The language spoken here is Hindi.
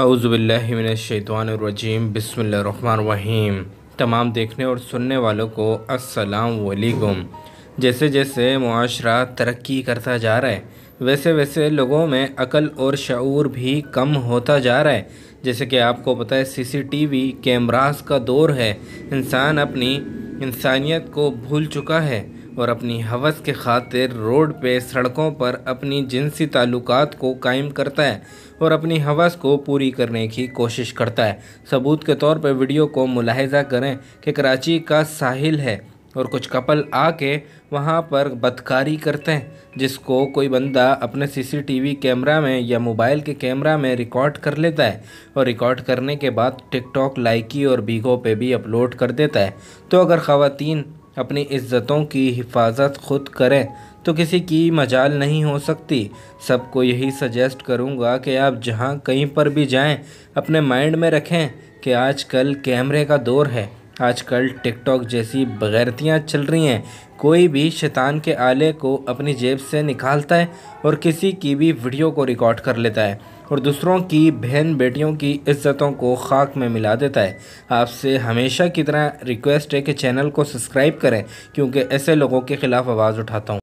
अज़बिल्लिमिनशैतवानरजीम बसमीम तमाम देखने और सुनने वालों को अस्सलाम वालेकुम जैसे जैसे माशरा तरक्की करता जा रहा है वैसे वैसे लोगों में अकल और शूर भी कम होता जा रहा है जैसे कि आपको पता है सीसीटीवी कैमराज का दौर है इंसान अपनी इंसानियत को भूल चुका है और अपनी हवस के खातिर रोड पे सड़कों पर अपनी जिनसी ताल्लुकात को कायम करता है और अपनी हवस को पूरी करने की कोशिश करता है सबूत के तौर पर वीडियो को मुलाहजा करें कि कराची का साहिल है और कुछ कपल आके वहाँ पर बदकारी करते हैं जिसको कोई बंदा अपने सीसीटीवी कैमरा में या मोबाइल के कैमरा में रिकॉर्ड कर लेता है और रिकॉर्ड करने के बाद टिकटॉक लाइकी और बीघों पे भी अपलोड कर देता है तो अगर ख़वान अपनी इज़्ज़तों की हिफाजत खुद करें तो किसी की मजाल नहीं हो सकती सबको यही सजेस्ट करूँगा कि आप जहाँ कहीं पर भी जाएं अपने माइंड में रखें कि आजकल कैमरे का दौर है आजकल टिकटॉक जैसी बगैरतियाँ चल रही हैं कोई भी शैतान के आले को अपनी जेब से निकालता है और किसी की भी वीडियो को रिकॉर्ड कर लेता है और दूसरों की बहन बेटियों की इज्जतों को खाक में मिला देता है आपसे हमेशा की तरह रिक्वेस्ट है कि चैनल को सब्सक्राइब करें क्योंकि ऐसे लोगों के ख़िलाफ़ आवाज़ उठाता हूँ